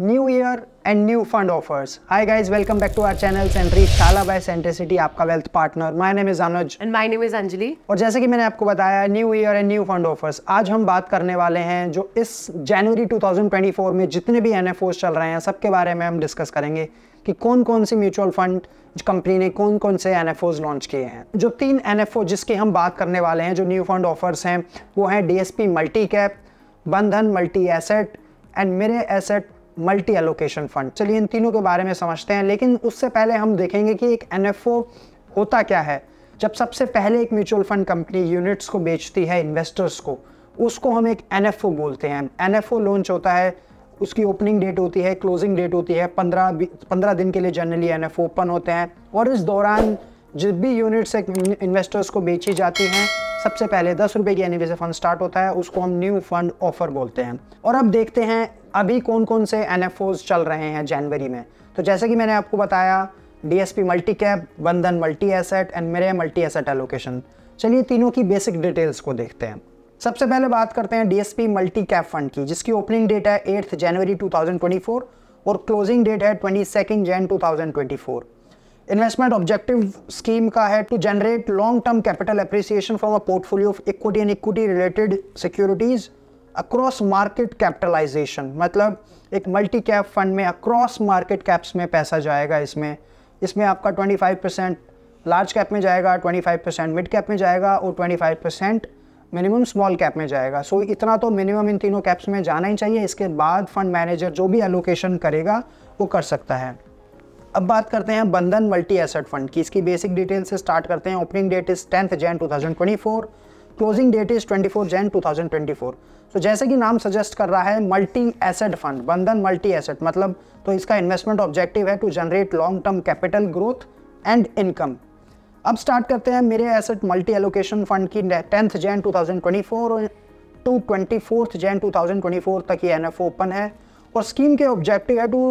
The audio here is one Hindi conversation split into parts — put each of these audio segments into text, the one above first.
new year and new fund offers hi guys welcome back to our channel सेंट्री शाला बाय सेंट्रिसिटी आपका wealth partner my name is Anuj and my name is Anjali और जैसे कि मैंने आपको बताया new year and new fund offers आज हम बात करने वाले हैं जो इस जनवरी 2024 में जितने भी एन चल रहे हैं सबके बारे में हम डिस्कस करेंगे कि कौन कौन सी म्यूचुअल फंड कंपनी ने कौन कौन से एन लॉन्च किए हैं जो तीन एन जिसकी हम बात करने वाले हैं जो न्यू फंड ऑफर्स हैं वो हैं D multi cap Bandhan multi asset and Mirae asset multi allocation fund चलिए इन तीनों के बारे में समझते हैं लेकिन उससे पहले हम देखेंगे कि एक एन होता क्या है जब सबसे पहले एक म्यूचुअल फंड कंपनी यूनिट्स को बेचती है इन्वेस्टर्स को उसको हम एक एन बोलते हैं एन एफ लॉन्च होता है उसकी ओपनिंग डेट होती है क्लोजिंग डेट होती है पंद्रह पंद्रह दिन के लिए जनरली एन ओपन होते हैं और इस दौरान जिस भी यूनिट्स एक इन्वेस्टर्स को बेची जाती हैं सबसे पहले दस रुपये की एनवी से फंड स्टार्ट होता है उसको हम न्यू फंड ऑफर बोलते हैं और अब देखते हैं अभी कौन कौन से एन चल रहे हैं जनवरी में तो जैसे कि मैंने आपको बताया DSP multi cap Bandhan multi asset and Mirae multi asset allocation चलिए तीनों की बेसिक डिटेल्स को देखते हैं सबसे पहले बात करते हैं डीएसपी मल्टी कैप फंड की जिसकी ओपनिंग डेट है एट्थ जनवरी 2024 और क्लोजिंग डेट है twenty second Jan four investment objective scheme का है to generate long term capital appreciation from a portfolio of equity and equity related securities across market capitalisation मतलब एक मल्टी कैप फंड में अक्रॉस मार्केट कैप्स में पैसा जाएगा इसमें इसमें आपका 25 परसेंट लार्ज कैप में जाएगा 25 परसेंट मिड कैप में जाएगा और 25 परसेंट मिनिमम स्मॉल कैप में जाएगा सो so, इतना तो मिनिमम इन तीनों कैप्स में जाना ही चाहिए इसके बाद फंड मैनेजर जो भी एलोकेशन करेगा वो कर सकता है अब बात करते हैं बंधन मल्टी एसेट फंड की इसकी बेसिक डिटेल से स्टार्ट करते हैं opening date is tenth Jan 2024 closing date is 24 Jan 2024 so so, जैसे कि नाम सजेस्ट कर रहा है multi asset fund Bandhan multi asset मतलब तो इसका इन्वेस्टमेंट ऑब्जेक्टिव है to generate long term capital growth and income अब स्टार्ट करते हैं Mirae asset multi allocation fund की tenth Jan 2024 to twenty fourth Jan 2024 तक ये एन ओपन है और स्कीम के ऑब्जेक्टिव है to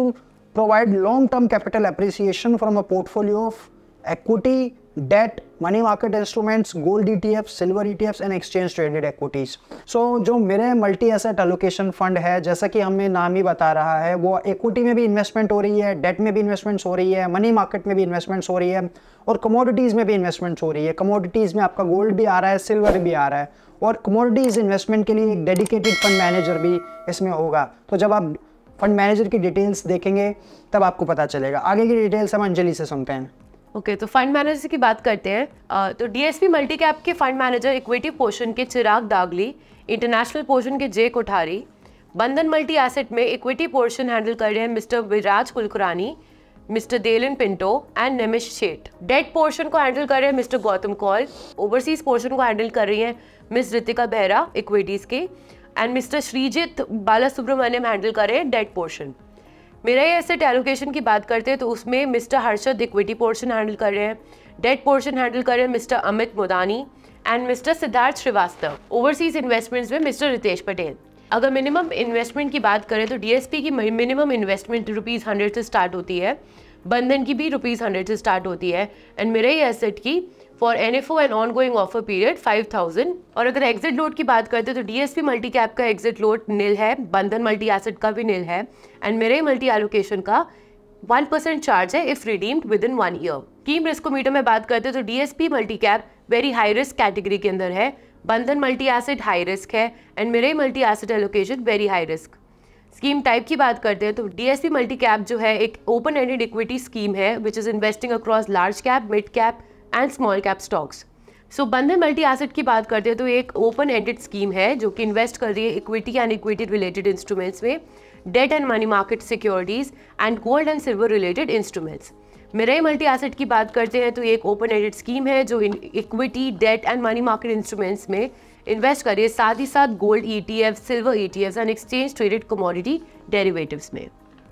provide long term capital appreciation from a portfolio of equity debt money market instruments gold E T F silver E T F and exchange traded equities so जो Mirae multi asset allocation fund है जैसा कि हमें नाम ही बता रहा है वो इक्विटी में भी इन्वेस्टमेंट हो रही है डेट में भी इन्वेस्टमेंट्स हो रही है मनी मार्केट में भी इन्वेस्टमेंट्स हो रही है और कमोडिटीज में भी इन्वेस्टमेंट्स हो रही है कमोडिटीज में आपका गोल्ड भी आ रहा है सिल्वर भी आ रहा है और कमोडिटीज इन्वेस्टमेंट के लिए एक डेडिकेटेड फंड मैनेजर भी इसमें होगा तो जब आप फंड मैनेजर की डिटेल्स देखेंगे तब आपको पता चलेगा आगे की डिटेल्स हम अंजलि से सुनते हैं ओके तो फंड मैनेजर की बात करते हैं तो डीएसपी मल्टी कैप के फंड मैनेजर इक्विटी पोर्शन के चिराग दागली इंटरनेशनल पोर्शन के जे कोठारी बंधन मल्टी एसेट में इक्विटी पोर्शन हैंडल कर रहे हैं mister Viraj Kulkarni mister Daylynn Pinto and Nimish Shet debt portion को हैंडल कर रहे हैं mister Gautam Kaul overseas portion को हैंडल कर रही हैं मिस रितिका बेहरा इक्विटीज़ के and mister Sreejith Balasubramanian handle कर रहे हैं डेट पोर्शन मेरा ये एसेट एलोकेशन की बात करते हैं तो उसमें mister Harshad equity portion handle कर रहे हैं डेट पोर्शन हैंडल कर रहे हैं mister Amit Modani and mister Siddharth Shrivastava overseas investments में मिस्टर रितेश पटेल अगर मिनिमम इन्वेस्टमेंट की बात करें तो डीएसपी की मिनिमम इन्वेस्टमेंट रुपीज़ हंड्रेड से स्टार्ट होती है बंधन की भी रुपीज़ हंड्रेड से स्टार्ट होती है एंड मेरे ही एसेट की for N F O and ongoing offer period five thousand और अगर एग्जिट लोड की बात करते हैं तो D S P multi cap का एग्जिट लोड नील है बंधन मल्टी एसेट का भी नील है एंड मेरे मल्टी एलोकेशन का वन परसेंट चार्ज है if redeemed within one year riskometer में बात करते हैं तो D S P multi cap very high risk category के अंदर है Bandhan multi asset high risk है and Mirae multi asset allocation very high risk scheme type की बात करते हैं तो D S P multi cap जो है एक ओपन एंडेड इक्विटी स्कीम है विच is investing across large cap mid cap and small cap stocks so Bandhan multi asset की बात करते हैं तो एक ओपन एंडेड स्कीम है जो कि इन्वेस्ट कर रही है equity and equity related instruments में debt and money market securities and gold and silver related instruments Mirae multi asset की बात करते हैं तो एक ओपन एंडेड स्कीम है जो equity debt and money market instruments में इन्वेस्ट करिए साथ ही साथ gold E T F silver E T F and exchange traded commodity derivatives में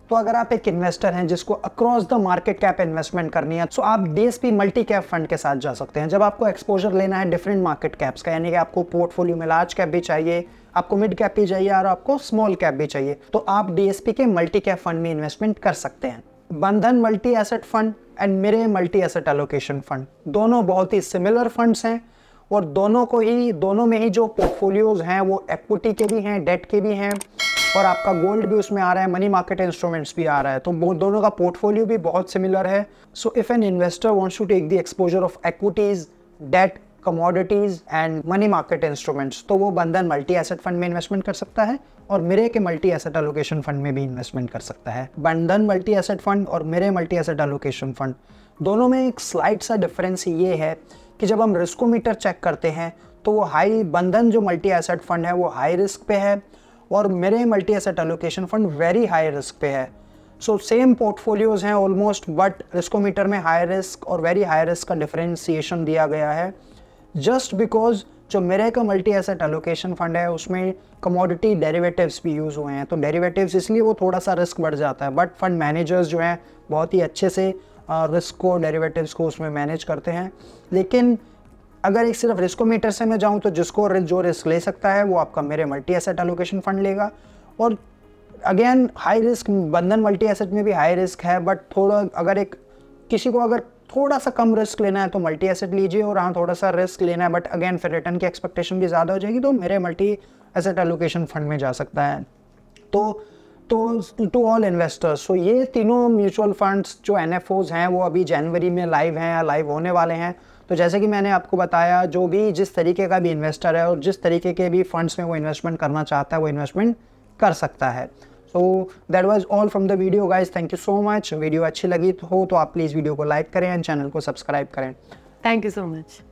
तो अगर आप एक इन्वेस्टर हैं जिसको across the market cap investment करनी है तो आप डीएसपी मल्टी कैप फंड के साथ जा सकते हैं जब आपको एक्सपोजर लेना है डिफरेंट मार्केट कैप्स का यानी कि आपको पोर्टफोलियो में लार्ज कैप भी चाहिए आपको मिड कैप भी चाहिए और आपको स्मॉल कैप भी चाहिए तो आप डीएसपी के मल्टी कैप फंड में इन्वेस्टमेंट कर सकते हैं Bandhan multi asset fund and Mirae multi asset allocation fund दोनों बहुत ही सिमिलर फंड्स हैं और दोनों को ही दोनों में ही जो पोर्टफोलियोज हैं वो एक्विटी के भी हैं डेट के भी हैं और आपका गोल्ड भी उसमें आ रहा है मनी मार्केट इंस्ट्रूमेंट्स भी आ रहा है तो दोनों का पोर्टफोलियो भी बहुत सिमिलर है so if an investor wants to take the exposure of equities debt commodities and money market instruments तो वो बंधन मल्टी एसेट फंड में इन्वेस्टमेंट कर सकता है और मेरे के मल्टी एसेट एलोकेशन फंड में भी इन्वेस्टमेंट कर सकता है बंधन मल्टी एसेट फंड और Mirae multi asset allocation fund दोनों में एक स्लाइड सा डिफरेंस ये है कि जब हम रिस्कोमीटर चेक करते हैं तो वो हाई बंधन जो मल्टी एसेट फंड है वो हाई रिस्क पे है और Mirae multi asset allocation fund very high risk पे है सो सेम पोर्टफोलियोज हैं ऑलमोस्ट बट रिस्कोमीटर में हाई रिस्क और वेरी हाई रिस्क का डिफ्रेंसीशन दिया गया है जस्ट बिकॉज जो मेरे का मल्टी एसेट एलोकेशन फंड है उसमें कमोडिटी डेरिवेटिव्स भी यूज़ हुए हैं तो डेरिवेटिव्स इसलिए वो थोड़ा सा रिस्क बढ़ जाता है बट फंड मैनेजर्स जो हैं बहुत ही अच्छे से रिस्क को डेरिवेटिव्स को उसमें मैनेज करते हैं लेकिन अगर एक सिर्फ रिस्कोमीटर से मैं जाऊँ तो जिसको जो रिस्क ले सकता है वो आपका मेरे मल्टी एसेट एलोकेशन फंड लेगा और again high risk Bandhan multi asset में भी हाई रिस्क है बट थोड़ा अगर एक किसी को अगर थोड़ा सा कम रिस्क लेना है तो मल्टी एसेट लीजिए और हाँ थोड़ा सा रिस्क लेना है बट अगेन फिर रिटर्न की एक्सपेक्टेशन भी ज़्यादा हो जाएगी तो मेरे मल्टी एसेट एलोकेशन फंड में जा सकता है तो तो टू ऑल इन्वेस्टर्स सो ये तीनों म्यूचुअल फंड्स जो एन हैं वो अभी जनवरी में लाइव हैं या लाइव होने वाले हैं तो जैसे कि मैंने आपको बताया जो भी जिस तरीके का भी इन्वेस्टर है और जिस तरीके के भी फंड्स में वो इन्वेस्टमेंट करना चाहता है वो इन्वेस्टमेंट कर सकता है so that was all from the video guys thank you so much video अच्छी लगी तो हो तो आप प्लीज़ वीडियो को लाइक करें एंड चैनल को सब्सक्राइब करें थैंक यू सो मच